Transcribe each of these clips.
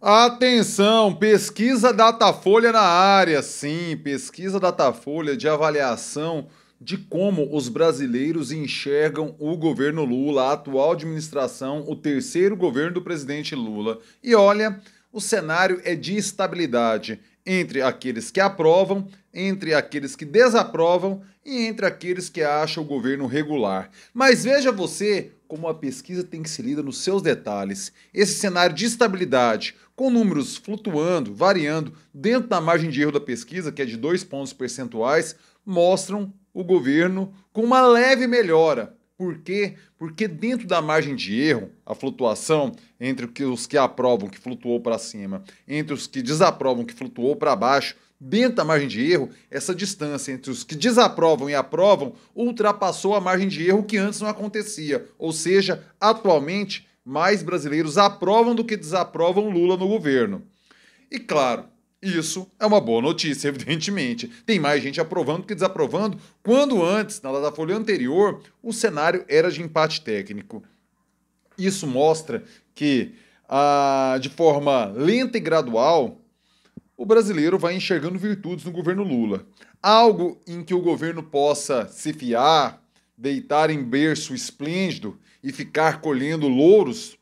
Atenção, pesquisa Datafolha na área. Sim, pesquisa Datafolha de avaliação de como os brasileiros enxergam o governo Lula, a atual administração, o terceiro governo do presidente Lula. E olha, o cenário é de estabilidade entre aqueles que aprovam entre aqueles que desaprovam e entre aqueles que acham o governo regular. Mas veja você como a pesquisa tem que ser lida nos seus detalhes. Esse cenário de estabilidade, com números flutuando, variando dentro da margem de erro da pesquisa, que é de dois pontos percentuais, mostram o governo com uma leve melhora. Por quê? Porque dentro da margem de erro, a flutuação entre os que aprovam, que flutuou para cima, entre os que desaprovam, que flutuou para baixo, dentro da margem de erro, essa distância entre os que desaprovam e aprovam ultrapassou a margem de erro que antes não acontecia. Ou seja, atualmente, mais brasileiros aprovam do que desaprovam Lula no governo. E claro, isso é uma boa notícia, evidentemente. Tem mais gente aprovando do que desaprovando, quando antes, na folha anterior, o cenário era de empate técnico. Isso mostra que, ah, de forma lenta e gradual, o brasileiro vai enxergando virtudes no governo Lula. Algo em que o governo possa se fiar, deitar em berço esplêndido e ficar colhendo louros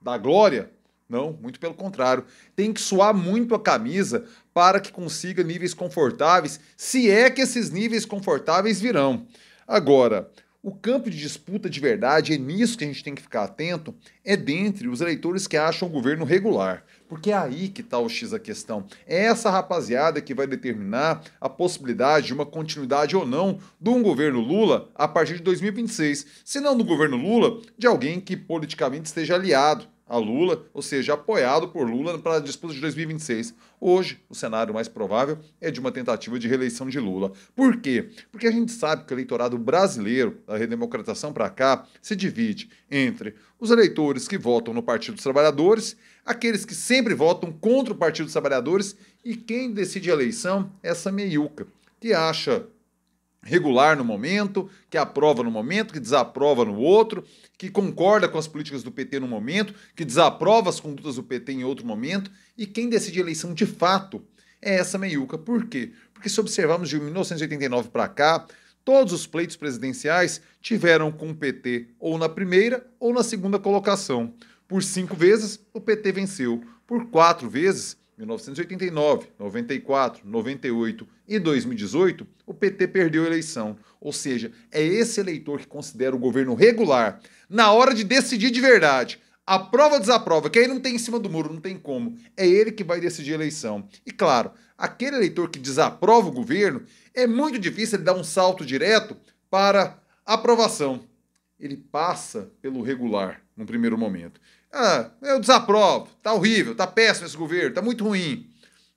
da glória? Não, muito pelo contrário. Tem que suar muito a camisa para que consiga níveis confortáveis, se é que esses níveis confortáveis virão. Agora, o campo de disputa de verdade, é nisso que a gente tem que ficar atento, é dentre os eleitores que acham o governo regular. Porque é aí que está o X a questão. É essa rapaziada que vai determinar a possibilidade de uma continuidade ou não de um governo Lula a partir de 2026. Se não do governo Lula, de alguém que politicamente esteja aliado a Lula, ou seja, apoiado por Lula para a disputa de 2026. Hoje, o cenário mais provável é de uma tentativa de reeleição de Lula. Por quê? Porque a gente sabe que o eleitorado brasileiro, da redemocratização para cá, se divide entre os eleitores que votam no Partido dos Trabalhadores, aqueles que sempre votam contra o Partido dos Trabalhadores e quem decide a eleição é essa meiuca, que acha regular no momento, que aprova no momento, que desaprova no outro, que concorda com as políticas do PT no momento, que desaprova as condutas do PT em outro momento, e quem decide a eleição de fato é essa meiuca. Por quê? Porque se observarmos de 1989 para cá, todos os pleitos presidenciais tiveram com o PT ou na primeira ou na segunda colocação. Por cinco vezes, o PT venceu. Por quatro vezes, 1989, 94, 98 e 2018, PT perdeu a eleição. Ou seja, é esse eleitor que considera o governo regular na hora de decidir de verdade. Aprova ou desaprova, que aí não tem em cima do muro, não tem como. É ele que vai decidir a eleição. E claro, aquele eleitor que desaprova o governo, é muito difícil ele dar um salto direto para aprovação. Ele passa pelo regular no primeiro momento. Ah, eu desaprovo, tá horrível, tá péssimo esse governo, tá muito ruim.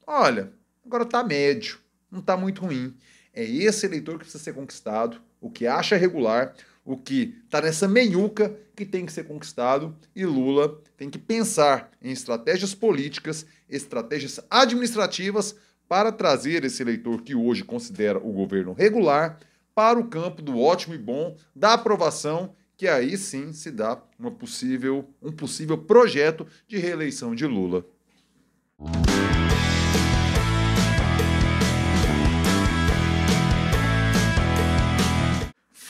Olha, agora tá médio, não tá muito ruim. É esse eleitor que precisa ser conquistado, o que acha regular, o que está nessa meiuca que tem que ser conquistado e Lula tem que pensar em estratégias políticas, estratégias administrativas para trazer esse eleitor que hoje considera o governo regular para o campo do ótimo e bom, da aprovação, que aí sim se dá uma possível, um possível projeto de reeleição de Lula.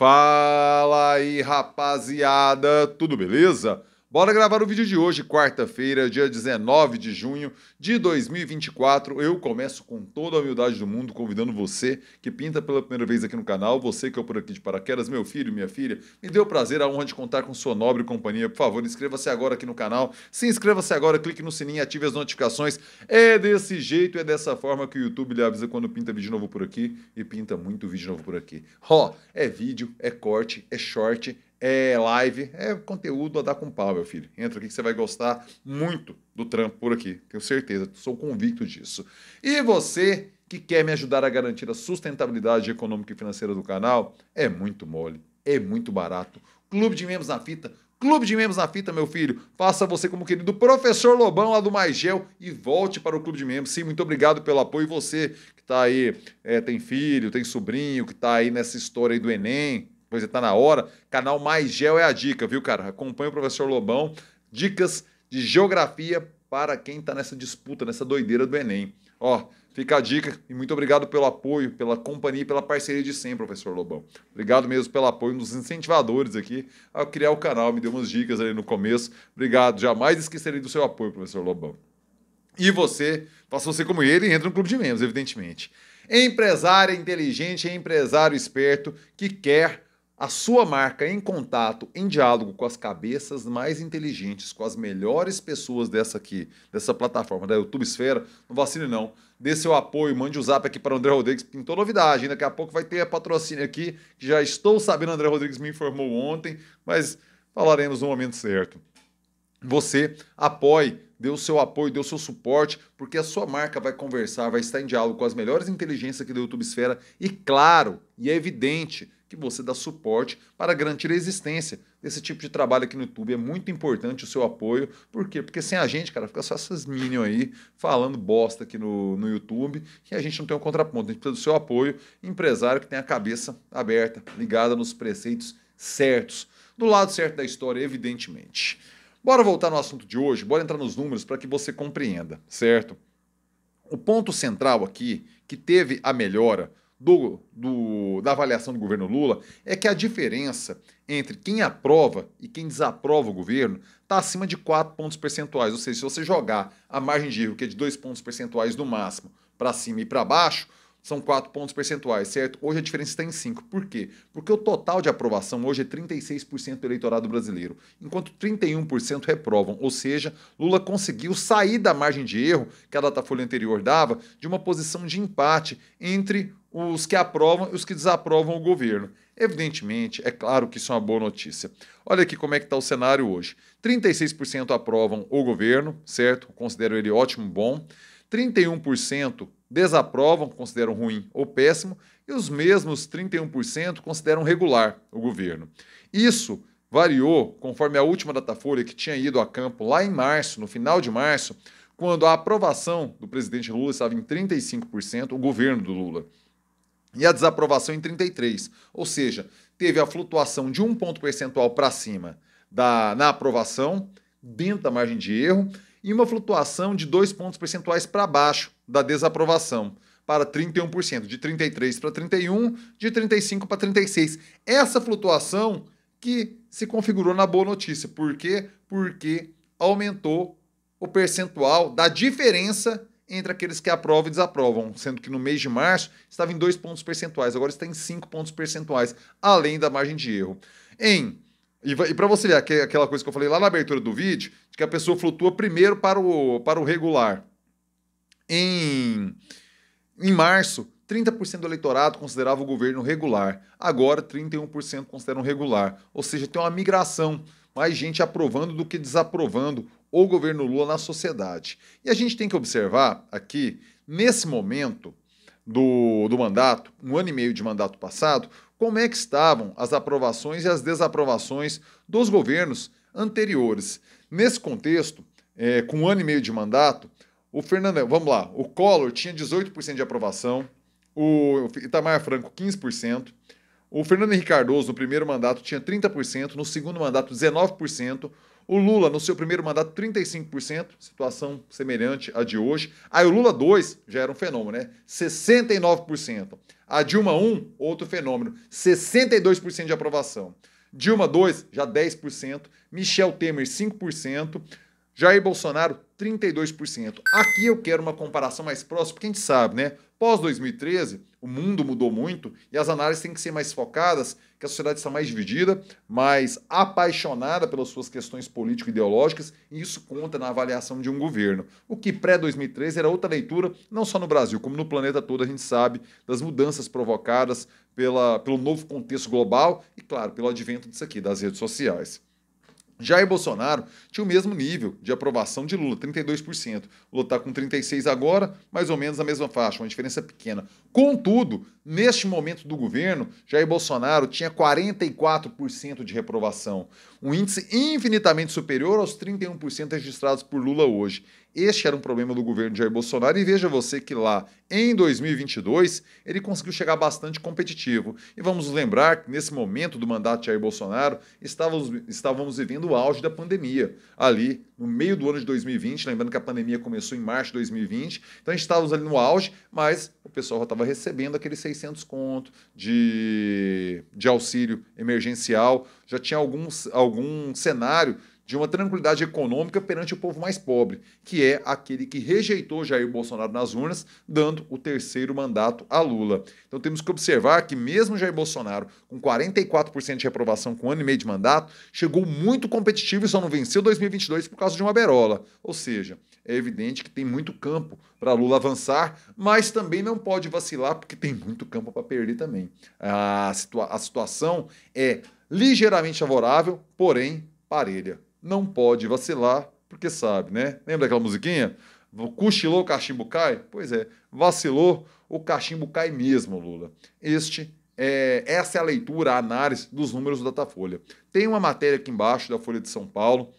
Fala aí, rapaziada, tudo beleza? Bora gravar o vídeo de hoje, quarta-feira, dia 19 de junho de 2024. Eu começo com toda a humildade do mundo, convidando você que pinta pela primeira vez aqui no canal, você que é por aqui de paraquedas, meu filho, minha filha, me deu o prazer, a honra de contar com sua nobre companhia. Por favor, inscreva-se agora aqui no canal, se inscreva-se agora, clique no sininho ative as notificações. É desse jeito, é dessa forma que o YouTube lhe avisa quando pinta vídeo novo por aqui e pinta muito vídeo novo por aqui. Ó, oh, é vídeo, é corte, é short, é live, é conteúdo a dar com pau, meu filho. Entra aqui que você vai gostar muito do trampo por aqui, tenho certeza, sou convicto disso. E você que quer me ajudar a garantir a sustentabilidade econômica e financeira do canal, é muito mole, é muito barato. Clube de Membros na Fita, Clube de Membros na Fita, meu filho. Faça você como querido professor Lobão lá do Maigel e volte para o Clube de Membros. Sim, muito obrigado pelo apoio. você que está aí, é, tem filho, tem sobrinho, que está aí nessa história aí do Enem, pois está é, na hora. Canal Mais Geo é a dica, viu, cara? Acompanha o professor Lobão. Dicas de geografia para quem está nessa disputa, nessa doideira do Enem. Ó, fica a dica e muito obrigado pelo apoio, pela companhia e pela parceria de sempre, professor Lobão. Obrigado mesmo pelo apoio nos incentivadores aqui a criar o canal, me deu umas dicas ali no começo. Obrigado, jamais esquecerei do seu apoio, professor Lobão. E você, faça você como ele e entra no clube de membros, evidentemente. Empresário inteligente, empresário esperto que quer a sua marca em contato, em diálogo com as cabeças mais inteligentes, com as melhores pessoas dessa aqui, dessa plataforma da YouTube Esfera, não vacile não. Dê seu apoio, mande o um zap aqui para o André Rodrigues, pintou novidade, daqui a pouco vai ter a patrocínio aqui, que já estou sabendo, André Rodrigues me informou ontem, mas falaremos no momento certo. Você apoie dê o seu apoio, dê o seu suporte, porque a sua marca vai conversar, vai estar em diálogo com as melhores inteligências aqui da YouTube Esfera e, claro, e é evidente, que você dá suporte para garantir a existência desse tipo de trabalho aqui no YouTube. É muito importante o seu apoio. Por quê? Porque sem a gente, cara, fica só essas minions aí falando bosta aqui no, no YouTube e a gente não tem um contraponto. A gente precisa do seu apoio, empresário que tem a cabeça aberta, ligada nos preceitos certos. Do lado certo da história, evidentemente. Bora voltar no assunto de hoje, bora entrar nos números para que você compreenda, certo? O ponto central aqui que teve a melhora do, do, da avaliação do governo Lula é que a diferença entre quem aprova e quem desaprova o governo está acima de 4 pontos percentuais. Ou seja, se você jogar a margem de erro, que é de 2 pontos percentuais no máximo, para cima e para baixo, são 4 pontos percentuais, certo? Hoje a diferença está em 5. Por quê? Porque o total de aprovação hoje é 36% do eleitorado brasileiro, enquanto 31% reprovam. Ou seja, Lula conseguiu sair da margem de erro que a datafolha anterior dava de uma posição de empate entre os que aprovam e os que desaprovam o governo. Evidentemente, é claro que isso é uma boa notícia. Olha aqui como é que está o cenário hoje. 36% aprovam o governo, certo? Consideram ele ótimo, bom. 31% desaprovam, consideram ruim ou péssimo. E os mesmos 31% consideram regular o governo. Isso variou conforme a última Datafolha que tinha ido a campo lá em março, no final de março, quando a aprovação do presidente Lula estava em 35%, o governo do Lula e a desaprovação em 33, ou seja, teve a flutuação de um ponto percentual para cima da, na aprovação, dentro da margem de erro, e uma flutuação de dois pontos percentuais para baixo da desaprovação, para 31%, de 33 para 31, de 35 para 36. Essa flutuação que se configurou na boa notícia. Por quê? Porque aumentou o percentual da diferença entre aqueles que aprovam e desaprovam, sendo que no mês de março estava em 2 pontos percentuais, agora está em 5 pontos percentuais, além da margem de erro. Em e para você ver aquela coisa que eu falei lá na abertura do vídeo, de que a pessoa flutua primeiro para o, para o regular. Em, em março, 30% do eleitorado considerava o governo regular. Agora, 31% consideram regular. Ou seja, tem uma migração. Mais gente aprovando do que desaprovando o governo Lula na sociedade. E a gente tem que observar aqui, nesse momento do, do mandato, um ano e meio de mandato passado, como é que estavam as aprovações e as desaprovações dos governos anteriores. Nesse contexto, é, com um ano e meio de mandato, o Fernando, vamos lá, o Collor tinha 18% de aprovação, o Itamar Franco 15%, o Fernando Henrique Cardoso no primeiro mandato tinha 30%, no segundo mandato 19%, o Lula, no seu primeiro mandato, 35%, situação semelhante à de hoje. Aí o Lula 2 já era um fenômeno, né? 69%. A Dilma 1, outro fenômeno, 62% de aprovação. Dilma 2, já 10%. Michel Temer, 5%. Jair Bolsonaro, 32%. Aqui eu quero uma comparação mais próxima, porque a gente sabe, né? Pós 2013, o mundo mudou muito e as análises têm que ser mais focadas, que a sociedade está mais dividida, mais apaixonada pelas suas questões político-ideológicas, e isso conta na avaliação de um governo. O que pré-2013 era outra leitura, não só no Brasil, como no planeta todo a gente sabe das mudanças provocadas pela, pelo novo contexto global e, claro, pelo advento disso aqui, das redes sociais. Jair Bolsonaro tinha o mesmo nível de aprovação de Lula, 32%. Lula está com 36% agora, mais ou menos a mesma faixa, uma diferença pequena. Contudo, neste momento do governo, Jair Bolsonaro tinha 44% de reprovação um índice infinitamente superior aos 31% registrados por Lula hoje. Este era um problema do governo Jair Bolsonaro e veja você que lá em 2022 ele conseguiu chegar bastante competitivo. E vamos lembrar que nesse momento do mandato de Jair Bolsonaro estávamos, estávamos vivendo o auge da pandemia. Ali, no meio do ano de 2020, lembrando que a pandemia começou em março de 2020, então a gente estava ali no auge, mas o pessoal já estava recebendo aqueles 600 conto de, de auxílio emergencial, já tinha algum, algum cenário de uma tranquilidade econômica perante o povo mais pobre, que é aquele que rejeitou Jair Bolsonaro nas urnas, dando o terceiro mandato a Lula. Então temos que observar que mesmo Jair Bolsonaro, com 44% de reprovação com um ano e meio de mandato, chegou muito competitivo e só não venceu 2022 por causa de uma berola. Ou seja, é evidente que tem muito campo para Lula avançar, mas também não pode vacilar porque tem muito campo para perder também. A, situa a situação é ligeiramente favorável, porém parelha não pode vacilar, porque sabe, né? Lembra aquela musiquinha? Cochilou, o cachimbo cai? Pois é, vacilou, o cachimbo cai mesmo, Lula. Este é, essa é a leitura, a análise dos números do Datafolha. Tem uma matéria aqui embaixo da Folha de São Paulo,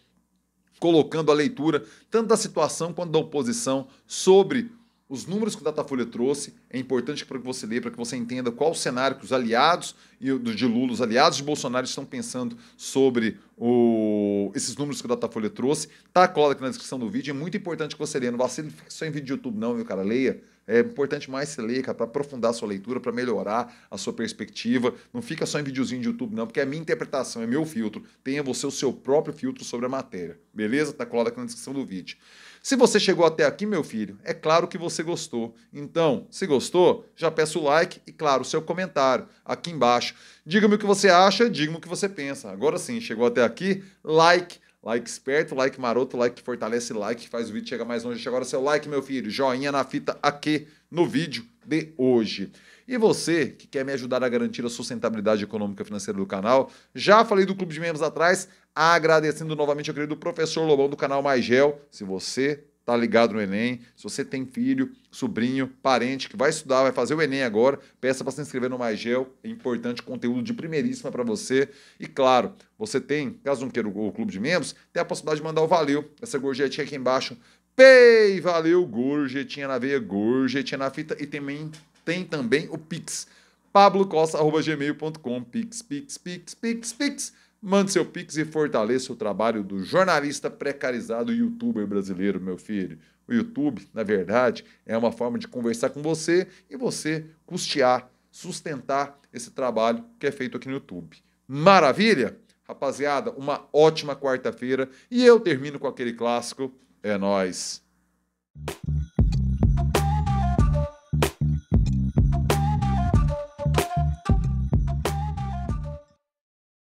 colocando a leitura tanto da situação quanto da oposição sobre os números que o Datafolha trouxe é importante para que você leia, para que você entenda qual o cenário que os aliados de Lula, os aliados de Bolsonaro estão pensando sobre o, esses números que o Datafolha trouxe. Tá colado aqui na descrição do vídeo. É muito importante que você leia. Não ser só em vídeo de YouTube, não, meu cara. Leia. É importante mais você ler, cara, para aprofundar a sua leitura, para melhorar a sua perspectiva. Não fica só em videozinho de YouTube, não, porque é minha interpretação, é meu filtro. Tenha você o seu próprio filtro sobre a matéria. Beleza? está colado aqui na descrição do vídeo. Se você chegou até aqui, meu filho, é claro que você gostou. Então, se gostou, já peço o like e, claro, o seu comentário aqui embaixo. Diga-me o que você acha, diga-me o que você pensa. Agora sim, chegou até aqui, like, like esperto, like maroto, like que fortalece, like que faz o vídeo chegar mais longe. Agora seu like, meu filho, joinha na fita aqui no vídeo de hoje. E você que quer me ajudar a garantir a sustentabilidade econômica e financeira do canal, já falei do clube de membros atrás, Agradecendo novamente ao querido professor Lobão do canal Mais Gel. Se você tá ligado no Enem, se você tem filho, sobrinho, parente que vai estudar, vai fazer o Enem agora, peça para se inscrever no Mais Gel. É importante, conteúdo de primeiríssima para você. E claro, você tem, caso não queira o clube de membros, tem a possibilidade de mandar o valeu. Essa gorjetinha aqui embaixo. Pei, valeu, gorjetinha na veia, gorjetinha na fita. E também tem também o Pix. pablocosta.gmail.com Pix, Pix, Pix, Pix, Pix. Mande seu pix e fortaleça o trabalho do jornalista precarizado youtuber brasileiro, meu filho. O YouTube, na verdade, é uma forma de conversar com você e você custear, sustentar esse trabalho que é feito aqui no YouTube. Maravilha? Rapaziada, uma ótima quarta-feira e eu termino com aquele clássico. É nós.